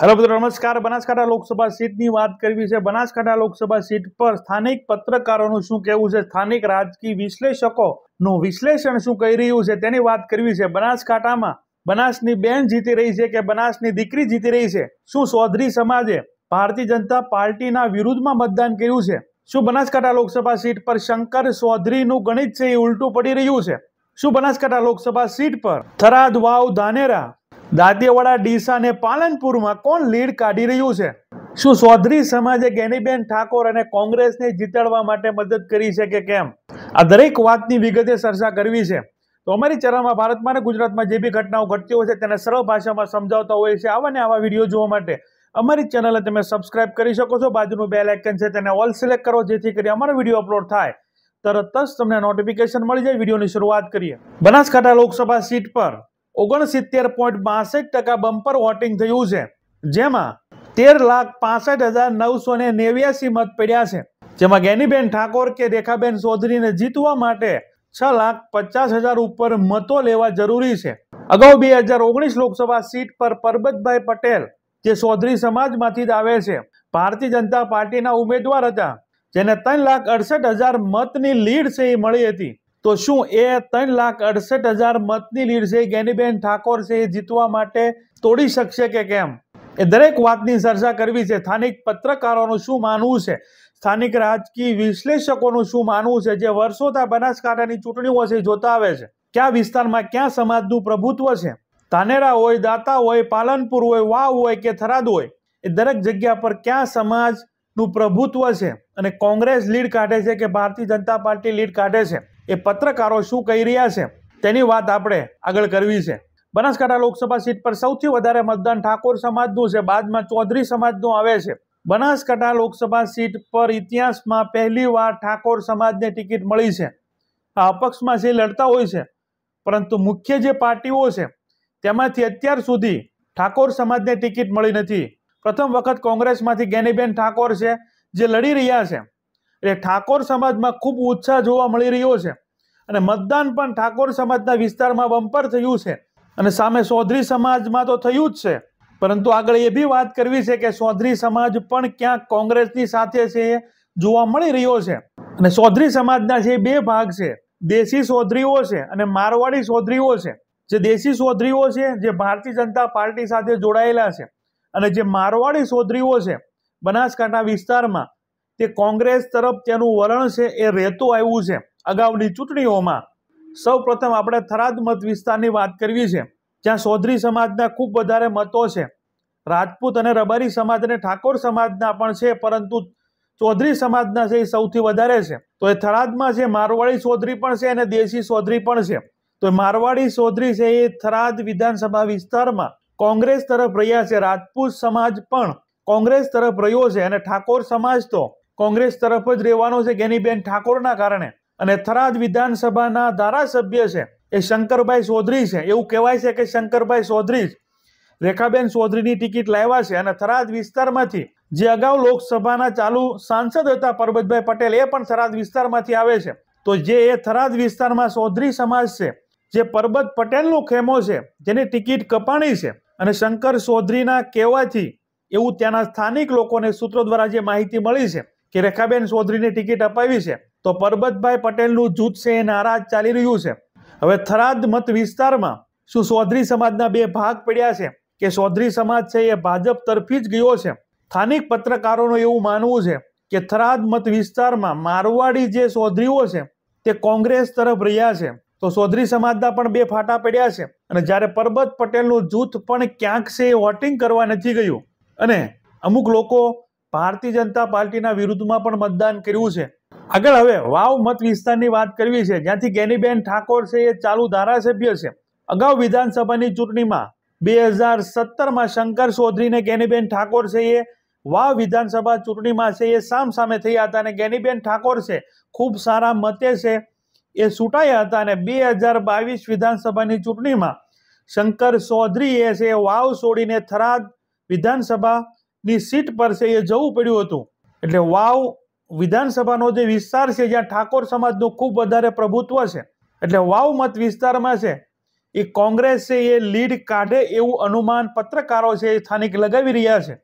hello મિત્રો નમસ્કાર બનાસકાંઠા લોકસભા સીટની વાત કરવી છે બનાસકાંઠા લોકસભા સીટ પર સ્થાનિક પત્રકારોનું શું કહેવું છે સ્થાનિક રાજકીય વિશ્લેષકોનું વિશ્લેષણ શું કહી રહ્યું છે તેની વાત કરવી છે બનાસકાંઠામાં બનાસની બેન જીતી રહી છે કે બનાસની દીકરી જીતી રહી છે શું ચૌધરી સમાજે ભારતીય જનતા પાર્ટીના વિરુદ્ધમાં મતદાન કર્યું છે શું બનાસકાંઠા લોકસભા સીટ પર શંકર ચૌધરીનું ગણિત છે એ ઉલટું પડી રહ્યું છે શું બનાસકાંઠા લોકસભા સીટ પર થરાદ વાવ ધાનેરા દાંતીવાડા ડીસા અને પાલનપુરમાં કોણ લીડ કાઢી રહ્યું છે શું ચૌધરી સમાજે ગેનીબેન ઠાકોર અને કોંગ્રેસને જીતાડવા માટે મદદ કરી છે કે કેમ આ દરેક વાતની વિગતે ચર્ચા કરવી છે તો અમારી ચેનલમાં ભારતમાં અને ગુજરાતમાં જે બી ઘટનાઓ ઘટતી હોય છે તેને સરળ ભાષામાં સમજાવતા હોય છે આવા ને આવા વિડીયો જોવા માટે અમારી ચેનલને તમે સબસ્ક્રાઇબ કરી શકો છો બાજુનું બે આઇકન છે તેને ઓલ સિલેક્ટ કરો જેથી કરી અમારો વિડીયો અપલોડ થાય તરત જ તમને નોટિફિકેશન મળી જાય વિડીયોની શરૂઆત કરીએ બનાસકાંઠા લોકસભા સીટ પર ઓગણસિત્તેર પોઈન્ટ બાસઠ ટકા બમ્પર વોટિંગ થયું છે જેમાં તેર લાખ પાસઠ હજાર નવસો ને નેવ્યાસી મત પડ્યા છે જેમાં ગેનીબેન ઠાકોર કે રેખાબેન ચૌધરીને જીતવા માટે છ લાખ પચાસ હજાર ઉપર મતો લેવા જરૂરી છે અગાઉ બે હજાર ઓગણીસ લોકસભા સીટ પર પરબતભાઈ પટેલ જે ચૌધરી સમાજમાંથી જ આવે છે ભારતીય જનતા પાર્ટીના ઉમેદવાર હતા જેને ત્રણ લાખ અડસઠ હજાર મતની લીડ છે એ મળી હતી તો શું એ ત્રણ લાખ અડસઠ હજાર મતની લીડ છે જ્ઞાનીબેન ઠાકોર છે એ જીતવા માટે તોડી શકશે કે કેમ એ દરેક વાતની ચર્ચા કરવી છે સ્થાનિક પત્રકારોનું શું માનવું છે સ્થાનિક રાજકીય વિશ્લેષકોનું શું માનવું છે જે વર્ષોથી બનાસકાંઠાની ચૂંટણીઓ છે જોતા આવે છે કયા વિસ્તારમાં ક્યાં સમાજનું પ્રભુત્વ છે તાનેરા હોય દાતા હોય પાલનપુર હોય વાવ હોય કે થરાદ હોય એ દરેક જગ્યા પર ક્યાં સમાજનું પ્રભુત્વ છે અને કોંગ્રેસ લીડ કાઢે છે કે ભારતીય જનતા પાર્ટી લીડ કાઢે છે એ પત્રકારો શું કહી રહ્યા છે તેની વાત આપણે આગળ કરવી છે બનાસકાંઠા લોકસભા સીટ પર સૌથી વધારે મતદાન ઠાકોર સમાજનું છે બાદમાં चौधरी સમાજનું આવે છે બનાસકાંઠા લોકસભા સીટ પર ઇતિહાસમાં પહેલી વાર ઠાકોર સમાજને ટિકિટ મળી છે આ اپક્ષમાં છે લડતા હોય છે પરંતુ મુખ્ય જે પાર્ટીઓ છે તેમાંથી અત્યાર સુધી ઠાકોર સમાજને ટિકિટ મળી નથી પ્રથમ વખત કોંગ્રેસમાંથી ગેનીબેન ઠાકોર છે જે લડી રહ્યા છે એટલે ઠાકોર સમાજમાં ખૂબ ઉત્સાહ જોવા મળી રહ્યો છે અને મતદાન પણ ઠાકોર સમાજના વિસ્તારમાં બમ્પર થયું છે અને સામે સોધરી સમાજમાં તો થયું જ છે પરંતુ આગળ એ બી વાત કરવી છે કે સોધરી સમાજ પણ ક્યાંક કોંગ્રેસની સાથે છે જોવા મળી રહ્યો છે અને સોધરી સમાજના જે બે ભાગ છે દેશી સોધરીઓ છે અને મારવાડી સોધરીઓ છે જે દેશી સોધરીઓ છે જે ભારતીય જનતા પાર્ટી સાથે જોડાયેલા છે અને જે મારવાડી સોધરીઓ છે બનાસકાંઠા વિસ્તારમાં તે કોંગ્રેસ તરફ તેનું વલણ છે એ રહેતું આવ્યું છે અગાઉની ચૂંટણીઓમાં સૌ પ્રથમ આપણે થરાદ મત વિસ્તારની વાત કરવી છે જ્યાં સોધરી સમાજના ખૂબ વધારે મતો છે રાજપૂત અને રબારી સમાજ અને ઠાકોર સમાજના પણ છે પરંતુ ચૌધરી સમાજના છે એ સૌથી વધારે છે તો એ થરાદમાં છે મારવાડી ચૌધરી પણ છે અને દેશી ચૌધરી પણ છે તો મારવાડી ચૌધરી છે એ થરાદ વિધાનસભા વિસ્તારમાં કોંગ્રેસ તરફ રહ્યા છે રાજપૂત સમાજ પણ કોંગ્રેસ તરફ રહ્યો છે અને ઠાકોર સમાજ તો કોંગ્રેસ તરફ જ રહેવાનો છે ગેનીબેન ઠાકોરના કારણે અને થરાદ વિધાનસભાના ધારાસભ્ય છે એ શંકરભાઈ ચૌધરી છે એવું કહેવાય છે કે શંકરભાઈ ચૌધરી રેખાબેન ચૌધરીની ટિકિટ લાવ્યા છે અને થરાદ વિસ્તારમાંથી જે અગાઉ લોકસભાના ચાલુ સાંસદ હતા પરબતભાઈ પટેલ એ પણ થરાદ વિસ્તારમાંથી આવે છે તો જે એ થરાદ વિસ્તારમાં ચૌધરી સમાજ છે જે પરબત પટેલનો ખેમો છે જેની ટિકિટ કપાણી છે અને શંકર ચૌધરીના કહેવાથી એવું ત્યાંના સ્થાનિક લોકોને સૂત્રો દ્વારા જે માહિતી મળી છે કે રેખાબેન ચૌધરીની ટિકિટ અપાવી છે તો પરબતભાઈ પટેલનું જૂથ છે એ નારાજ ચાલી રહ્યું છે હવે થરાદ મત વિસ્તારમાં શું ચૌધરી સમાજના બે ભાગ પડ્યા છે કે ચૌધરી સમાજ છે એ ભાજપ તરફી જ ગયો છે સ્થાનિક પત્રકારોનું એવું માનવું છે કે થરાદ મત વિસ્તારમાં મારવાડી જે ચૌધરીઓ છે તે કોંગ્રેસ તરફ રહ્યા છે તો ચૌધરી સમાજના પણ બે ફાટા પડ્યા છે અને જ્યારે પરબત પટેલનું જૂથ પણ ક્યાંક છે એ વોટિંગ કરવા નથી ગયું અને અમુક લોકો ભારતીય જનતા પાર્ટીના વિરુદ્ધમાં પણ મતદાન કર્યું છે આગળ હવે વાવ મત વિસ્તારની વાત કરવી છે જ્યાંથી ગેનીબેન ઠાકોર છે એ ચાલુ ધારાસભ્ય છે અગાઉ વિધાનસભાની ચૂંટણીમાં બે હજાર સત્તરમાં શંકર ચૌધરીને ગેનીબેન ઠાકોર છે એ વાવ વિધાનસભા ચૂંટણીમાં છે એ સામ સામે થયા હતા અને ગેનીબેન ઠાકોર છે ખૂબ સારા મતે છે એ ચૂંટાયા હતા અને બે હજાર બાવીસ વિધાનસભાની ચૂંટણીમાં શંકર એ છે વાવ છોડીને થરાદ વિધાનસભાની સીટ પર છે એ જવું પડ્યું હતું એટલે વાવ વિધાનસભાનો જે વિસ્તાર છે જ્યાં ઠાકોર સમાજનું ખૂબ વધારે પ્રભુત્વ છે એટલે વાવ મત વિસ્તારમાં છે એ કોંગ્રેસ છે એ લીડ કાઢે એવું અનુમાન પત્રકારો છે એ સ્થાનિક લગાવી રહ્યા છે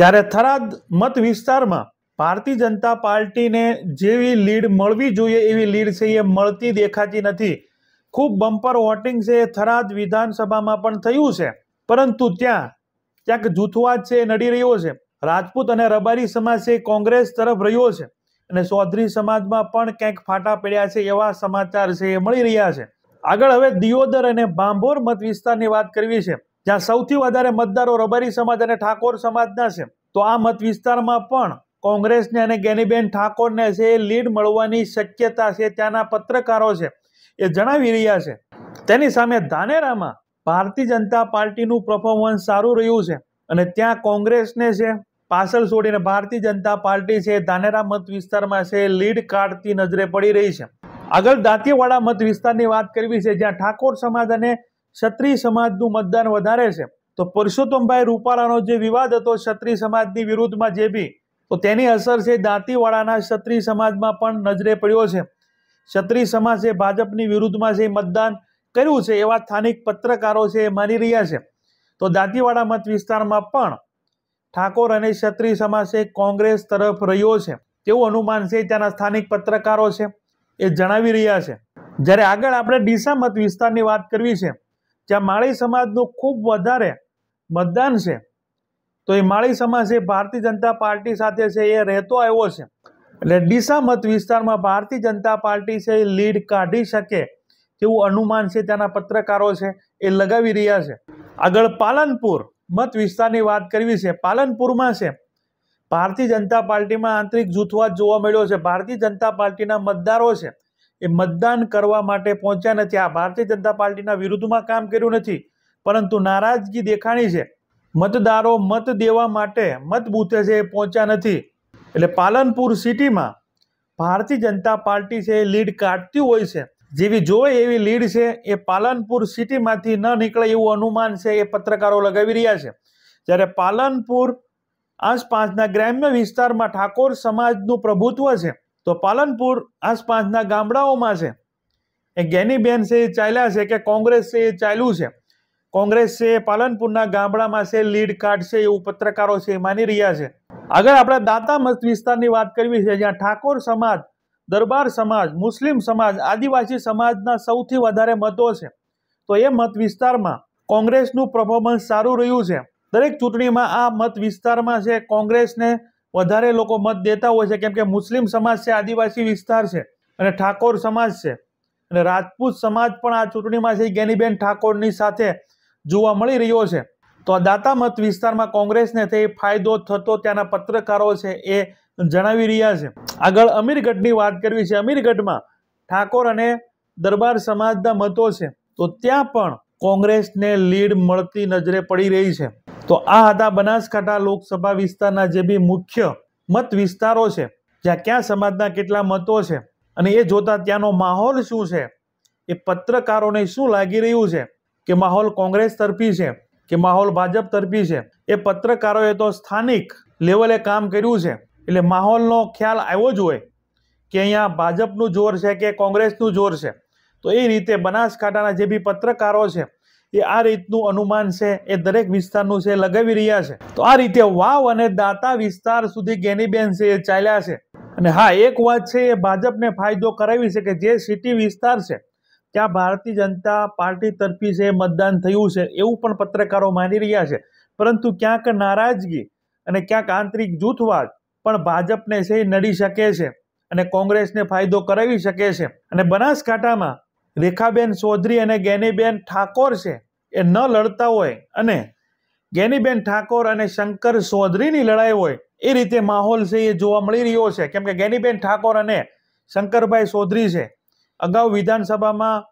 જ્યારે થરાદ મત વિસ્તારમાં ભારતીય જનતા પાર્ટીને જેવી લીડ મળવી જોઈએ એવી લીડ છે એ મળતી દેખાતી નથી ખૂબ બમ્પર વોટિંગ છે એ થરાદ વિધાનસભામાં પણ થયું છે પરંતુ ત્યાં ક્યાંક જૂથવાદ છે એ નડી રહ્યો છે રાજપૂત અને રબારી સમાજ છે એ કોંગ્રેસ તરફ રહ્યો છે અને ચૌધરી સમાજમાં પણ ક્યાંક ફાટા પડ્યા છે એવા સમાચાર છે એ મળી રહ્યા છે આગળ હવે દિયોદર અને બાંભોર મત વિસ્તારની વાત કરવી છે જ્યાં સૌથી વધારે મતદારો રબારી સમાજ અને ઠાકોર સમાજના છે તો આ મત વિસ્તારમાં પણ કોંગ્રેસને અને ગેનીબેન ઠાકોરને છે લીડ મળવાની શક્યતા છે ત્યાંના પત્રકારો છે એ જણાવી રહ્યા છે તેની સામે ધાનેરામાં ભારતીય જનતા પાર્ટીનું પરફોર્મન્સ સારું રહ્યું છે અને ત્યાં કોંગ્રેસને છે પાછળ છોડીને ભારતીય જનતા પાર્ટી છે ધાનેરા મત વિસ્તારમાં છે લીડ કાઢતી નજરે પડી રહી છે આગળ દાંતીવાડા મત વિસ્તારની વાત કરવી છે જ્યાં ઠાકોર સમાજ અને ક્ષત્રિય સમાજનું મતદાન વધારે છે તો પુરુષોત્તમભાઈ રૂપાલાનો જે વિવાદ હતો ક્ષત્રિય સમાજની વિરુદ્ધમાં જે બી તો તેની અસર છે દાંતીવાડાના ક્ષત્રિય સમાજમાં પણ નજરે પડ્યો છે ક્ષત્રિય સમાજે ભાજપની વિરુદ્ધમાં જે મતદાન કર્યું છે એવા સ્થાનિક પત્રકારો છે એ માની રહ્યા છે તો દાંતીવાડા મત વિસ્તારમાં પણ ઠાકોર અને ક્ષત્રિય સમાજ છે કોંગ્રેસ તરફ રહ્યો છે તેવું અનુમાન છે ત્યાંના સ્થાનિક પત્રકારો છે એ જણાવી રહ્યા છે જ્યારે આગળ આપણે ડીસા મત વિસ્તારની વાત કરવી છે જ્યાં માળી સમાજનું ખૂબ વધારે મતદાન છે તો એ માળી સમાજ એ ભારતીય જનતા પાર્ટી સાથે છે એ રહેતો આવ્યો છે એટલે ડીસા મત વિસ્તારમાં ભારતીય જનતા પાર્ટી છે એ લીડ કાઢી શકે તેવું અનુમાન છે ત્યાંના પત્રકારો છે એ લગાવી રહ્યા છે આગળ પાલનપુર મત વિસ્તારની વાત કરવી છે પાલનપુરમાં છે ભારતીય જનતા પાર્ટીમાં આંતરિક જૂથવાદ જોવા મળ્યો છે ભારતીય જનતા પાર્ટીના મતદારો છે એ મતદાન કરવા માટે પહોંચ્યા નથી આ ભારતીય જનતા પાર્ટીના વિરુદ્ધમાં કામ કર્યું નથી પરંતુ નારાજગી દેખાણી છે મતદારો મત દેવા માટે મત બૂથે છે એ પહોંચ્યા નથી એટલે પાલનપુર સિટીમાં ભારતીય જનતા પાર્ટી છે એ લીડ કાઢતી હોય છે જેવી જોઈ એવી લીડ છે એ પાલનપુર સિટીમાંથી ન નીકળે એવું અનુમાન છે એ પત્રકારો લગાવી રહ્યા છે જ્યારે પાલનપુર આસપાસના ગ્રામ્ય વિસ્તારમાં ઠાકોર સમાજનું પ્રભુત્વ છે તો પાલનપુર આસપાસના ગામડાઓમાં છે એ ગેનીબેન છે એ ચાલ્યા છે કે કોંગ્રેસ છે એ ચાલ્યું છે કોંગ્રેસ છે પાલનપુરના ગામડામાં છે લીડ છે એવું પત્રકારો છે એ માની રહ્યા છે આગળ આપણે દાતા મસ્ત વિસ્તારની વાત કરવી છે જ્યાં ઠાકોર સમાજ દરબાર સમાજ મુસ્લિમ સમાજ આદિવાસી સમાજના સૌથી વધારે મતો છે તો એ મત વિસ્તારમાં કોંગ્રેસનું પરફોર્મન્સ સારું રહ્યું છે દરેક ચૂંટણીમાં આ મત વિસ્તારમાં છે કોંગ્રેસને વધારે લોકો મત દેતા હોય છે કેમ કે મુસ્લિમ સમાજ છે આદિવાસી વિસ્તાર છે અને ઠાકોર સમાજ છે અને રાજપૂત સમાજ પણ આ ચૂંટણીમાં છે ગેનીબેન ઠાકોરની સાથે જોવા મળી રહ્યો છે તો આ દાતા મત વિસ્તારમાં કોંગ્રેસને થઈ ફાયદો થતો ત્યાંના પત્રકારો છે એ જણાવી રહ્યા છે આગળ અમીરગઢની વાત કરવી છે અમીરગઢમાં ઠાકોર અને દરબાર સમાજના મતો છે તો ત્યાં પણ કોંગ્રેસને લીડ મળતી નજરે પડી રહી છે તો આ હતા બનાસકાંઠા લોકસભા વિસ્તારના જે બી મુખ્ય મત વિસ્તારો છે જ્યાં ક્યાં સમાજના કેટલા મતો છે અને એ જોતા ત્યાંનો માહોલ શું છે એ પત્રકારોને શું લાગી રહ્યું છે કે માહોલ કોંગ્રેસ તરફી છે કે માહોલ ભાજપ તરફી છે એ પત્રકારોએ તો સ્થાનિક લેવલે કામ કર્યું છે એટલે માહોલનો ખ્યાલ આવ્યો જ હોય કે અહીંયા ભાજપનું જોર છે કે કોંગ્રેસનું જોર છે તો એ રીતે બનાસકાંઠાના જે બી પત્રકારો છે એ આ રીતનું અનુમાન છે એ દરેક વિસ્તારનું છે લગાવી રહ્યા છે તો આ રીતે વાવ અને દાતા વિસ્તાર સુધી ગેનીબેન છે એ ચાલ્યા છે અને હા એક વાત છે એ ભાજપને ફાયદો કરાવી છે કે જે સિટી વિસ્તાર છે ત્યાં ભારતીય જનતા પાર્ટી તરફી છે મતદાન થયું છે એવું પણ પત્રકારો માની રહ્યા છે પરંતુ ક્યાંક નારાજગી અને ક્યાંક આંતરિક જૂથવાદ પણ ભાજપને છે એ નડી શકે છે અને કોંગ્રેસને ફાયદો કરાવી શકે છે અને બનાસકાંઠામાં રેખાબેન ચૌધરી અને ગેનીબેન ઠાકોર છે એ ન લડતા હોય અને ગેનીબેન ઠાકોર અને શંકર ચૌધરીની લડાઈ હોય એ રીતે માહોલ છે એ જોવા મળી રહ્યો છે કેમ કે ગેનીબેન ઠાકોર અને શંકરભાઈ ચૌધરી છે અગાઉ વિધાનસભામાં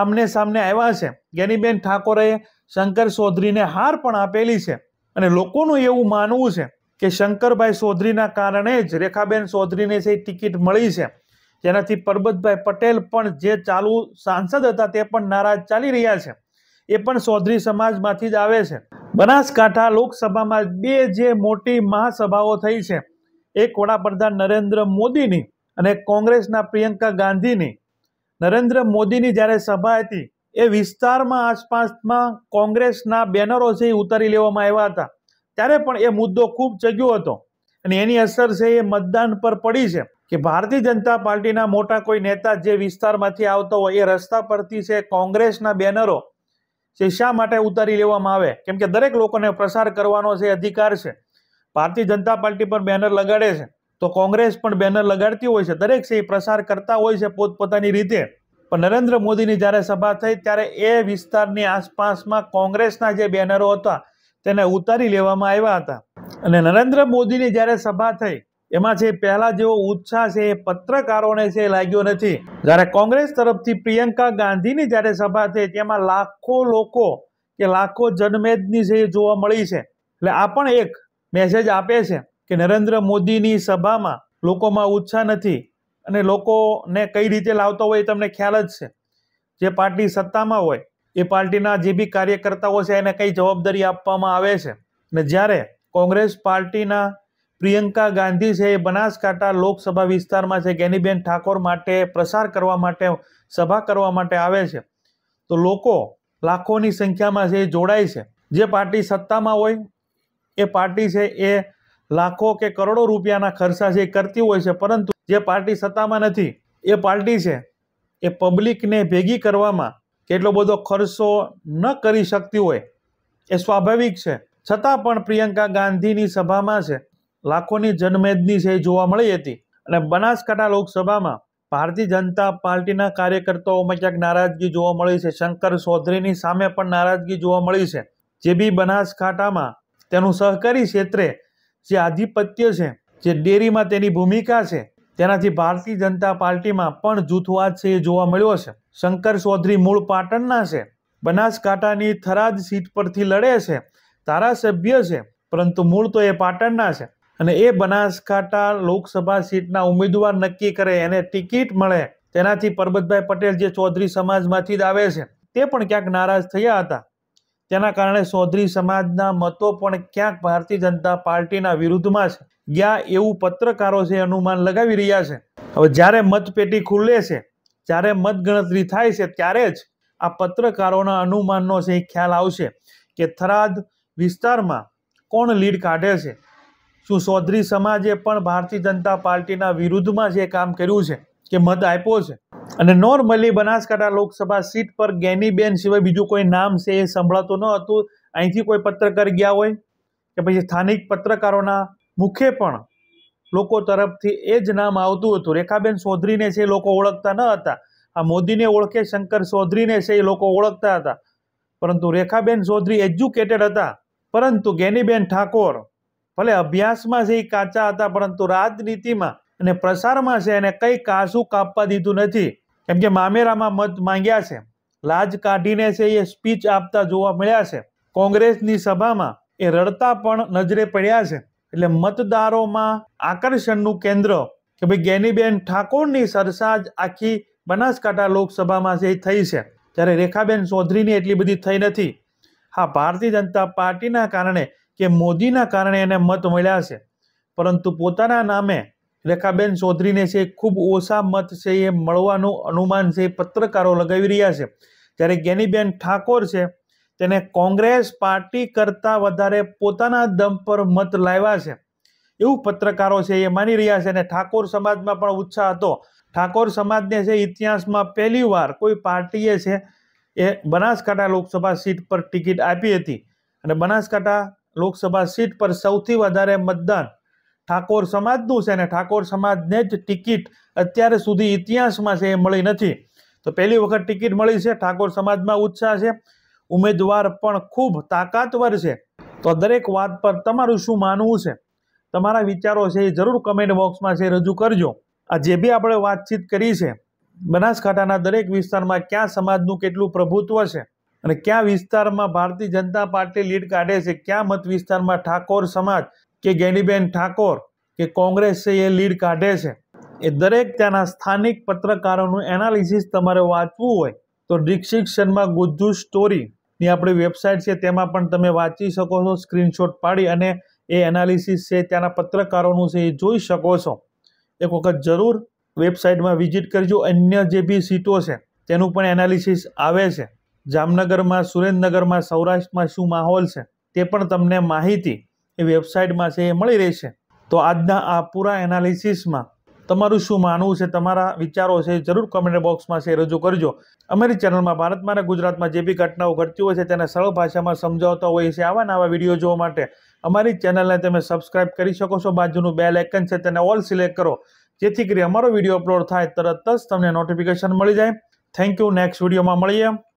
આમને સામને આવ્યા છે ગેનીબેન ઠાકોરે શંકર ચૌધરીને હાર પણ આપેલી છે અને લોકોનું એવું માનવું છે કે શંકરભાઈ ચૌધરીના કારણે જ રેખાબેન ચૌધરીને છે ટિકિટ મળી છે જેનાથી પરબતભાઈ પટેલ પણ જે ચાલુ સાંસદ હતા તે પણ નારાજ ચાલી રહ્યા છે એ પણ ચૌધરી સમાજમાંથી જ આવે છે બનાસકાંઠા લોકસભામાં બે જે મોટી મહાસભાઓ થઈ છે એક વડાપ્રધાન નરેન્દ્ર મોદીની અને કોંગ્રેસના પ્રિયંકા ગાંધીની નરેન્દ્ર મોદીની જ્યારે સભા હતી એ વિસ્તારમાં આસપાસમાં કોંગ્રેસના બેનરો છે એ ઉતારી લેવામાં આવ્યા હતા ત્યારે પણ એ મુદ્દો ખૂબ ચગ્યો હતો અને એની અસર છે એ મતદાન પર પડી છે કે ભારતીય જનતા પાર્ટીના મોટા કોઈ નેતા જે વિસ્તારમાંથી આવતો હોય એ રસ્તા પરથી છે કોંગ્રેસના બેનરો જે શા માટે ઉતારી લેવામાં આવે કેમ કે દરેક લોકોને પ્રસાર કરવાનો છે અધિકાર છે ભારતીય જનતા પાર્ટી પર બેનર લગાડે છે તો કોંગ્રેસ પણ બેનર લગાડતી હોય છે દરેક છે એ પ્રસાર કરતા હોય છે પોતપોતાની રીતે પણ નરેન્દ્ર મોદીની જ્યારે સભા થઈ ત્યારે એ વિસ્તારની આસપાસમાં કોંગ્રેસના જે બેનરો હતા તેને ઉતારી લેવામાં આવ્યા હતા અને નરેન્દ્ર મોદીની જ્યારે સભા થઈ એમાં છે પહેલા જેવો ઉત્સાહ છે એ પત્રકારોને છે લાગ્યો નથી જ્યારે કોંગ્રેસ તરફથી પ્રિયંકા ગાંધીની જ્યારે સભા થઈ તેમાં લાખો લોકો કે લાખો જનમેદની છે એ જોવા મળી છે એટલે આ પણ એક મેસેજ આપે છે કે નરેન્દ્ર મોદીની સભામાં લોકોમાં ઉત્સાહ નથી અને લોકોને કઈ રીતે લાવતો હોય તમને ખ્યાલ જ છે જે પાર્ટી સત્તામાં હોય એ પાર્ટીના જે બી કાર્યકર્તાઓ છે એને કઈ જવાબદારી આપવામાં આવે છે ને જ્યારે કોંગ્રેસ પાર્ટીના પ્રિયંકા ગાંધી છે એ બનાસકાંઠા લોકસભા વિસ્તારમાં છે ગેનીબેન ઠાકોર માટે પ્રસાર કરવા માટે સભા કરવા માટે આવે છે તો લોકો લાખોની સંખ્યામાં છે એ જોડાય છે જે પાર્ટી સત્તામાં હોય એ પાર્ટી છે એ લાખો કે કરોડો રૂપિયાના ખર્ચા છે એ કરતી હોય છે પરંતુ જે પાર્ટી સત્તામાં નથી એ પાર્ટી છે એ પબ્લિકને ભેગી કરવામાં કેટલો બધો ખર્ચો ન કરી શકતી હોય એ સ્વાભાવિક છે છતાં પણ પ્રિયંકા ગાંધીની સભામાં છે લાખોની જનમેદની છે એ જોવા મળી હતી અને બનાસકાંઠા લોકસભામાં ભારતીય જનતા પાર્ટીના કાર્યકર્તાઓમાં ક્યાંક નારાજગી જોવા મળી છે શંકર ચૌધરીની સામે પણ નારાજગી જોવા મળી છે જે બી બનાસકાંઠામાં તેનું સહકારી ક્ષેત્રે જે આધિપત્ય છે જે ડેરીમાં તેની ભૂમિકા છે તેનાથી ભારતીય જનતા પાર્ટીમાં પણ જૂથવાદ છે એ જોવા મળ્યો છે શંકર ચૌધરી મૂળ પાટણના છે બનાસકાંઠાની થરાદ સીટ પરથી લડે છે ધારાસભ્ય છે પરંતુ મૂળ તો એ પાટણના છે અને એ બનાસકાંઠા લોકસભા સીટના ઉમેદવાર નક્કી કરે એને ટિકિટ મળે તેનાથી પરબતભાઈ પટેલ જે ચૌધરી સમાજમાંથી જ આવે છે તે પણ ક્યાંક નારાજ થયા હતા તેના કારણે ચૌધરી સમાજના મતો પણ ક્યાંક ભારતીય જનતા પાર્ટીના વિરુદ્ધમાં છે ગયા એવું પત્રકારો છે અનુમાન લગાવી રહ્યા છે હવે જ્યારે મતપેટી ખુલે છે જ્યારે મતગણતરી થાય છે ત્યારે જ આ પત્રકારોના અનુમાનનો છે ખ્યાલ આવશે કે થરાદ વિસ્તારમાં કોણ લીડ કાઢે છે શું ચૌધરી સમાજે પણ ભારતીય જનતા પાર્ટીના વિરુદ્ધમાં જે કામ કર્યું છે કે મત આપ્યો છે અને નોર્મલી બનાસકાંઠા લોકસભા સીટ પર ગેનીબેન સિવાય બીજું કોઈ નામ છે એ સંભળાતું ન હતું અહીંથી કોઈ પત્રકાર ગયા હોય કે પછી સ્થાનિક પત્રકારોના મુખે પણ લોકો તરફથી એ જ નામ આવતું હતું રેખાબેન ચૌધરીને છે એ લોકો ઓળખતા ન હતા આ મોદીને ઓળખે શંકર ચૌધરીને છે એ લોકો ઓળખતા હતા પરંતુ રેખાબેન ચૌધરી એજ્યુકેટેડ હતા પરંતુ ગેનીબેન ઠાકોર ભલે અભ્યાસમાં છે એ કાચા હતા પરંતુ રાજનીતિમાં અને પ્રસારમાં છે એને કંઈ કાસું કાપવા દીધું નથી કેમ કે મામેરામાં મત માંગ્યા છે લાજ કાઢીને છે એ સ્પીચ આપતા જોવા મળ્યા છે કોંગ્રેસની સભામાં એ રડતા પણ નજરે પડ્યા છે એટલે મતદારોમાં આકર્ષણનું કેન્દ્ર કે ભાઈ ગેનીબેન ઠાકોરની સરસાજ આખી બનાસકાંઠા લોકસભામાં જે થઈ છે ત્યારે રેખાબેન ચૌધરીની એટલી બધી થઈ નથી હા ભારતીય જનતા પાર્ટીના કારણે કે મોદીના કારણે એને મત મળ્યા છે પરંતુ પોતાના નામે રેખાબેન ચૌધરીને છે ખૂબ ઓછા મત છે એ મળવાનું અનુમાન છે પત્રકારો લગાવી રહ્યા છે જ્યારે ગેનીબેન ઠાકોર છે તેને કોંગ્રેસ પાર્ટી કરતાં વધારે પોતાના દમ પર મત લાવ્યા છે એવું પત્રકારો છે એ માની રહ્યા છે અને ઠાકોર સમાજમાં પણ ઉત્સાહ હતો ઠાકોર સમાજને છે ઇતિહાસમાં પહેલીવાર કોઈ પાર્ટીએ છે એ બનાસકાંઠા લોકસભા સીટ પર ટિકિટ આપી હતી અને બનાસકાંઠા લોકસભા સીટ પર સૌથી વધારે મતદાન ઠાકોર સમાજનું છે અને ઠાકોર સમાજને જ ટિકિટ અત્યારે સુધી ઇતિહાસમાં છે એ મળી નથી તો પહેલી વખત ટિકિટ મળી છે ઠાકોર સમાજમાં ઉત્સાહ છે ઉમેદવાર પણ ખૂબ તાકાતવર છે તો દરેક વાત પર તમારું શું માનવું છે તમારા વિચારો છે એ જરૂર કમેન્ટ બોક્સમાં છે રજૂ કરજો આ જે બી આપણે વાતચીત કરી છે બનાસકાંઠાના દરેક વિસ્તારમાં ક્યાં સમાજનું કેટલું પ્રભુત્વ છે અને ક્યાં વિસ્તારમાં ભારતીય જનતા પાર્ટી લીડ કાઢે છે ક્યાં મત વિસ્તારમાં ઠાકોર સમાજ કે ગેનીબેન ઠાકોર કે કોંગ્રેસ છે એ લીડ કાઢે છે એ દરેક ત્યાંના સ્થાનિક પત્રકારોનું એનાલિસિસ તમારે વાંચવું હોય તો ડિક ગુજ્જુ સ્ટોરી ની આપણી વેબસાઇટ છે તેમાં પણ તમે વાંચી શકો છો સ્ક્રીનશોટ પાડી અને એ એનાલિસિસ છે ત્યાંના પત્રકારોનું છે એ જોઈ શકો છો એક વખત જરૂર વેબસાઇટમાં વિઝિટ કરજો અન્ય જે બી સીટો છે તેનું પણ એનાલિસિસ આવે છે જામનગરમાં સુરેન્દ્રનગરમાં સૌરાષ્ટ્રમાં શું માહોલ છે તે પણ તમને માહિતી એ વેબસાઇટમાં છે એ મળી રહેશે તો આજના આ પૂરા એનાલિસિસમાં તમારું શું માનવું છે તમારા વિચારો છે જરૂર કોમેન્ટ બોક્સમાં શેર રજૂ કરજો અમારી ચેનલમાં ભારતમાં અને ગુજરાતમાં જે બી ઘટનાઓ ઘટતી હોય છે તેને સરળ ભાષામાં સમજાવતા હોય છે આવા નવા વિડીયો જોવા માટે અમારી ચેનલને તમે સબસ્ક્રાઇબ કરી શકો છો બાજુનું બે લેકન છે તેને ઓલ સિલેક્ટ કરો જેથી કરી અમારો વિડીયો અપલોડ થાય તરત જ તમને નોટિફિકેશન મળી જાય થેન્ક યુ નેક્સ્ટ વિડીયોમાં મળીએ